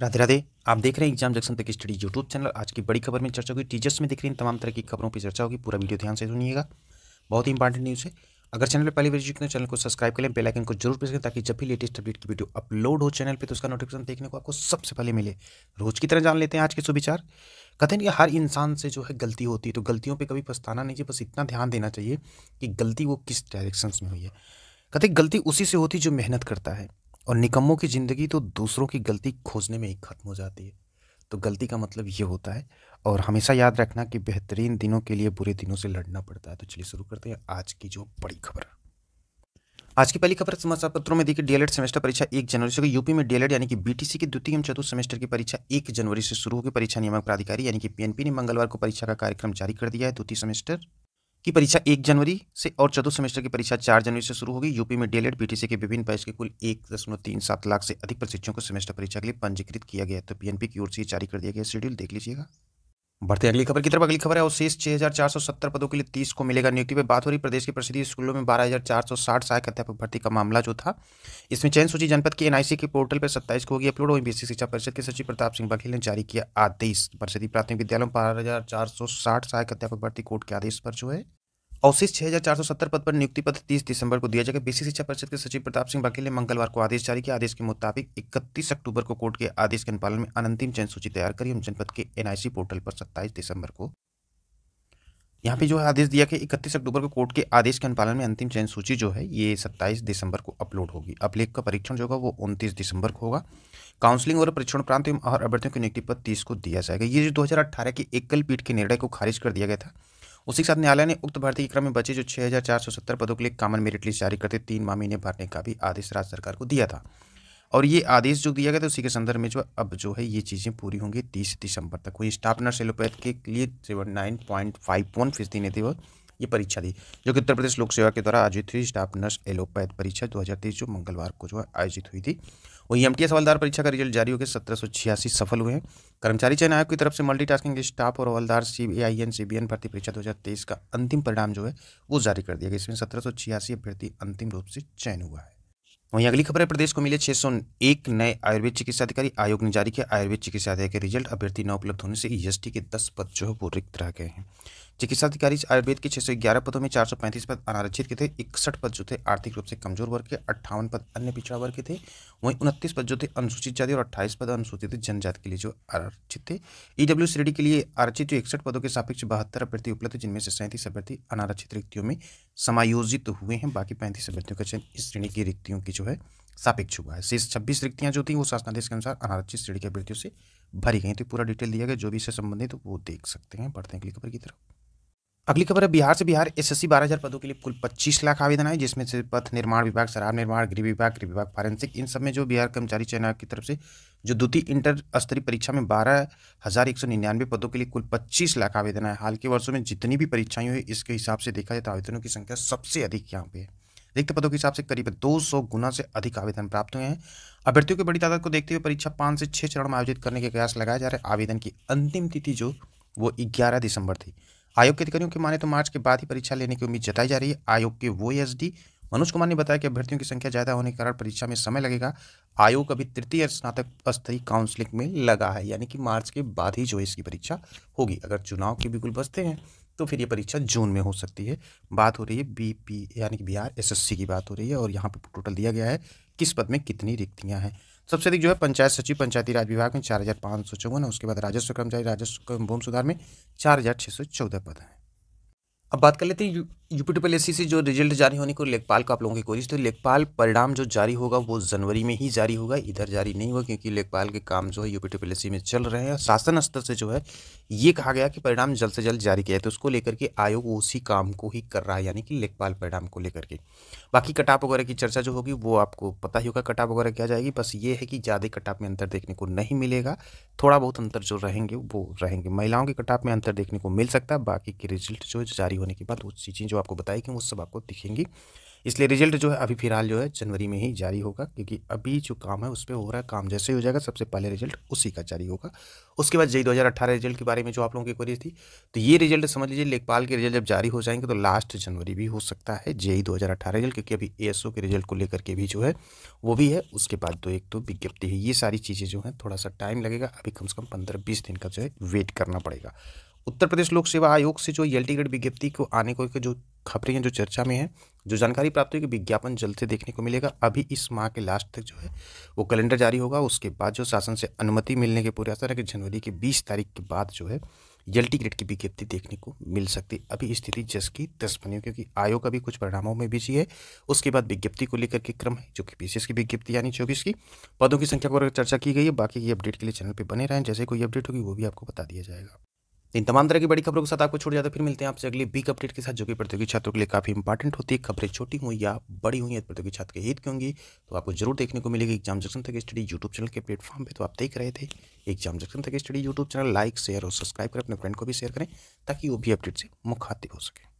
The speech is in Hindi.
राधे राधे आप देख रहे हैं एग्जाम जंक्शन तक स्टडी यूट्यूब चैनल आज की बड़ी खबर में चर्चा होगी टीचर्स में देख रहे हैं तमाम तरह की खबरों पर चर्चा होगी पूरा वीडियो ध्यान से सुनिएगा बहुत ही इंपॉर्टेंट न्यूज़ है अगर चैनल पर पहली बार तो चैनल को सब्सक्राइब करें बेल आइकन को जरूर प्रेस करें ताकि जब भी लेटेस्ट अपडेट की वीडियो अपलोड हो चैनल पर तो उसका नोटिफिकेशन देखने को आपको सबसे पहले मिले रोज की तरह जान लेते हैं आज के सुविचार कहते हैं कि हर इंसान से जो है गलती होती है तो गलतियों पर कभी पछताना नहीं चाहिए बस इतना ध्यान देना चाहिए कि गलती वो किस डायरेक्शन में हुई है कहते गलती उसी से होती जो मेहनत करता है और निकम्मों की ज़िंदगी तो दूसरों की गलती खोजने में ही ख़त्म हो जाती है तो गलती का मतलब ये होता है और हमेशा याद रखना कि बेहतरीन दिनों के लिए बुरे दिनों से लड़ना पड़ता है तो चलिए शुरू करते हैं आज की जो बड़ी खबर आज की पहली खबर समाचार पत्रों में देखिए डीएलएड सेमेस्टर परीक्षा एक जनवरी से यूपी में डीएलएड यानी कि बीटीसी की द्वितीय एवं चतुर्थ सेमेस्टर की परीक्षा एक जनवरी से शुरू होगी परीक्षा नियामक प्राधिकारी यानी कि पीएनपी ने मंगलवार को परीक्षा का कार्यक्रम जारी कर दिया है द्वितीय सेमेस्टर की परीक्षा एक जनवरी से और चतुर्थ सेमेस्टर की परीक्षा चार जनवरी से शुरू होगी यूपी में डेलेट बीटीसी के विभिन्न बैच के कुल एक दशमलव तीन सात लाख से अधिक प्रशिक्षकों को सेमेस्टर परीक्षा के लिए पंजीकृत किया गया तो पीएनपी की ओर से जारी कर दिया गया शेड्यूल देख लीजिएगा बढ़ते अगली खबर की तरफ अगली खबर है और शेष सत्तर पदों के लिए 30 को मिलेगा नियुक्ति पे बात हो रही प्रदेश के प्रसिद्ध स्कूलों में 12,460 सहायक अध्यापक भर्ती का मामला जो था इसमें चयन सूची जनपद के एनआईसी के पोर्टल पर 27 को होगी अपलोड वहीं बीसी शिक्षा परिषद के सचिव प्रताप सिंह बघेल ने जारी किया आदेश प्रसिद्धि प्राथमिक विद्यालयों में बारह सहायक अध्यापक भर्ती कोर्ट के आदेश पर जो है अवशेष छह हजार चार सौ सत्तर पद पर नियुक्ति पत्र तीस दिसंबर को दिया जाएगा बेसिक शिक्षा परिषद के सचिव प्रताप सिंह बघेल ने मंगलवार को आदेश जारी किया आदेश के मुताबिक इकतीस अक्टूबर को कोर्ट के आदेश के अनुपालन में अनंतिम सूची तैयार करी हम जनपद के एनआईसी पोर्टल पर सत्ताईस दिसंबर को यहाँ पे जो है आदेश दिया कि इकतीस अक्टूबर को कोर्ट के आदेश के अनुपालन में अंतिम चयन सूची जो है ये सत्ताईस दिसंबर को अपलोड होगी अपलेख का परीक्षण जो होगा वो उनतीस दिसंबर को होगा काउंसलिंग और परीक्षण प्रांत एवं और अभ्यर्थियों की नियुक्ति पर तीस को दिया जाएगा ये जो 2018 की एकल पीठ के निर्णय को खारिज कर दिया गया था उसी के साथ न्यायालय ने उक्त भर्ती के क्रम में बचे जो 6,470 पदों के लिए कॉमन मेरिट लिस्ट जारी करते तीन माह महीने भरने का भी आदेश राज्य सरकार को दिया था और ये आदेश जो दिया गया था उसी के संदर्भ में जो अब जो है ये चीज़ें पूरी होंगी तीस दिसंबर तक वही स्टाफ नर्स एलोपैथ के लिए नाइन पॉइंट फाइव वन फीसदी नेतृत्व ये परीक्षा दी जो कि उत्तर प्रदेश लोक सेवा के द्वारा आयोजित हुई स्टाफ नर्स एलोपैथ परीक्षा 2023 जो मंगलवार को जो है आयोजित हुई थी वही एम हवलदार परीक्षा का रिजल्ट जारी हो गया सत्रह सफल हुए हैं कर्मचारी चयन आयोग की तरफ से मल्टीटास्किंग स्टाफ और हवलदार C I N C B N भर्ती परीक्षा 2023 का अंतिम परिणाम जो है वो जारी कर दिया गया इसमें सत्रह अभ्यर्थी अंतिम रूप से चयन हुआ है वहीं अगली खबर है प्रदेश को मिले 601 नए आयुर्वेद चिकित्सा अधिकारी आयोग ने जारी किया आयुर्वेद चिकित्सा अधिकारी के रिजल्ट अभ्यर्थी न उपलब्ध होने से ईएसटी e के 10 पद जो है वो रिक्त रह गए हैं चिकित्सा अधिकारी आयुर्वेद के 611 पदों में 435 पद अनारक्षित के थे इकसठ पद जो थे आर्थिक रूप से कमजोर वर्ग के अट्ठावन पद अन्य पिछड़ा वर्ग के थे वहीं उनतीस पद जो थे अनुसूचित जाति और अट्ठाईस पद अनुसूचित जनजाति के लिए जो आरक्षित थे ईडब्ल्यू श्रेणी के लिए आरक्षित जो इकसठ पदों के सापेक्ष बहत्तर अभ्यर्थी उपलब्ध थे जिनमें से सैंतीस अभ्यर्थी अनारक्षित रिक्तियों में समायोजित हुए हैं बाकी पैंतीस अभ्यर्थियों का चयन इस श्रेणी की रिक्तियों की जो है सापेक्ष हुआ है शेष छब्बीस रिक्तियां जो थी वो शासनादेश के अनुसार अनारक्षित श्रेणी के अभ्यर्थियों से भरी गई तो पूरा डिटेल दिया गया जो भी इससे संबंधित वो देख सकते हैं पढ़ते हैं अगली खबर की तरफ अगली खबर है बिहार से बिहार एसएससी 12000 पदों के लिए कुल 25 लाख आवेदन है जिसमें से पथ निर्माण विभाग शराब निर्माण गृह विभाग गृह विभाग फॉरेंसिक इन सब में जो बिहार कर्मचारी चयन आयोग की तरफ से जो द्वितीय इंटर स्तरीय परीक्षा में बारह हज़ार एक सौ निन्यानवे पदों के लिए कुल पच्चीस लाख आवेदन है हाल के वर्षों में जितनी भी परीक्षाएं हुई इसके हिसाब से देखा जाए तो आवेदनों की संख्या सबसे अधिक यहाँ पे है रिक्त पदों के हिसाब से करीब सौ गुना से अधिक आवेदन प्राप्त हुए हैं अभ्यर्थियों की बड़ी तादाद को देखते हुए परीक्षा पाँच से छः चरण में आयोजित करने के प्रयास लगाए जा रहे आवेदन की अंतिम तिथि जो वो ग्यारह दिसंबर थी आयोग के अधिकारियों की माने तो मार्च के बाद ही परीक्षा लेने की उम्मीद जताई जा रही है आयोग के वो एस मनोज कुमार ने बताया कि अभ्यर्थियों की संख्या ज़्यादा होने के कारण परीक्षा में समय लगेगा आयोग अभी तृतीय स्नातक स्तरीय काउंसलिंग में लगा है यानी कि मार्च के बाद ही जो इसकी परीक्षा होगी अगर चुनाव के बिल्कुल बचते हैं तो फिर ये परीक्षा जून में हो सकती है बात हो रही है बीपी यानी कि बिहार एसएससी की बात हो रही है और यहाँ पर टोटल दिया गया है किस पद में कितनी रिक्तियाँ हैं सबसे अधिक जो है पंचायत सचिव पंचायती राज विभाग में चार हज़ार पाँच सौ चौवन उसके बाद राजस्व कर्मचारी राजस्व भूमि सुधार में चार हज़ार छः सौ चौदह पद हैं अब बात कर लेते हैं यूपी ट्रिपल एस से जो रिजल्ट जारी होने को लेखपाल का आप लोगों की कोशिश तो लेखपाल परिणाम जो जारी होगा वो जनवरी में ही जारी होगा इधर जारी नहीं होगा क्योंकि लेखपाल के काम जो है यूपी ट्रिपल एस में चल रहे हैं और शासन स्तर से जो है ये कहा गया कि परिणाम जल्द से जल्द जारी किया जाए तो उसको लेकर के आयोग उसी काम को ही कर रहा है यानी कि लेखपाल परिणाम को लेकर के बाकी कटाप वगैरह की चर्चा जो होगी वो आपको पता ही होगा कटाप वगैरह किया जाएगी बस ये है कि ज़्यादा कटाप में अंतर देखने को नहीं मिलेगा थोड़ा बहुत अंतर जो रहेंगे वो रहेंगे महिलाओं के कटाप में अंतर देखने को मिल सकता है बाकी के रिजल्ट जो जारी होने के बाद वो चीज़ें जो आपको बताई गई वो सब आपको दिखेंगी इसलिए रिजल्ट जो है अभी फिलहाल जो है जनवरी में ही जारी होगा क्योंकि अभी जो काम है उस पर हो रहा है काम जैसे ही हो जाएगा सबसे पहले रिजल्ट उसी का जारी होगा उसके बाद जी 2018 रिजल्ट के बारे में जो आप लोगों की क्वेरीज थी तो ये रिजल्ट समझ लीजिए लेखपाल के रिजल्ट जब जारी हो जाएंगे तो लास्ट जनवरी भी हो सकता है जेई दो रिजल्ट क्योंकि अभी ए के रिजल्ट को लेकर के भी जो है वो भी है उसके बाद तो एक तो विज्ञप्ति है ये सारी चीज़ें जो हैं थोड़ा सा टाइम लगेगा अभी कम से कम पंद्रह बीस दिन का जो है वेट करना पड़ेगा उत्तर प्रदेश लोक सेवा आयोग से जो एल टी ग्रेड विज्ञप्ति को आने को जो खबरें हैं जो चर्चा में है जो जानकारी प्राप्त हुई कि विज्ञापन जल्द से देखने को मिलेगा अभी इस माह के लास्ट तक जो है वो कैलेंडर जारी होगा उसके बाद जो शासन से अनुमति मिलने के पूरे असर है कि जनवरी के बीस तारीख के बाद जो है एल टी ग्रेड की विज्ञप्ति देखने को मिल सकती अभी स्थिति जस की दस बनी क्योंकि आयोग अभी कुछ परिणामों में बिजी है उसके बाद विज्ञप्ति को लेकर के क्रम है जो कि पी की विज्ञप्ति यानी चौबीस की पदों की संख्या पर चर्चा की गई है बाकी की अपडेट के लिए चैनल पर बने रहें जैसे कोई अपडेट होगी वो भी आपको बता दिया जाएगा इन तमाम तरह की बड़ी खबरों के साथ आपको छोड़ जाता है फिर मिलते हैं आपसे अगली बिग अपडेट के साथ जो कि प्रतियोगी छात्रों के लिए काफ़ी इंपॉर्टेंट होती है खबरें छोटी हुई या बड़ी हुई या प्रतियोगी छात्र के हित की होंगी तो आपको जरूर देखने को मिलेगी एग्जाम जंक्शन तक स्टडी यूट्यूब चैनल के प्लेटफॉर्म पर तो आप देख रहे थे एग्जाम जंक्शन तक study YouTube channel like share और सब्सक्राइब कर अपने फ्रेंड को भी शेयर करें ताकि वो भी अपडेट से मुखातिब हो सके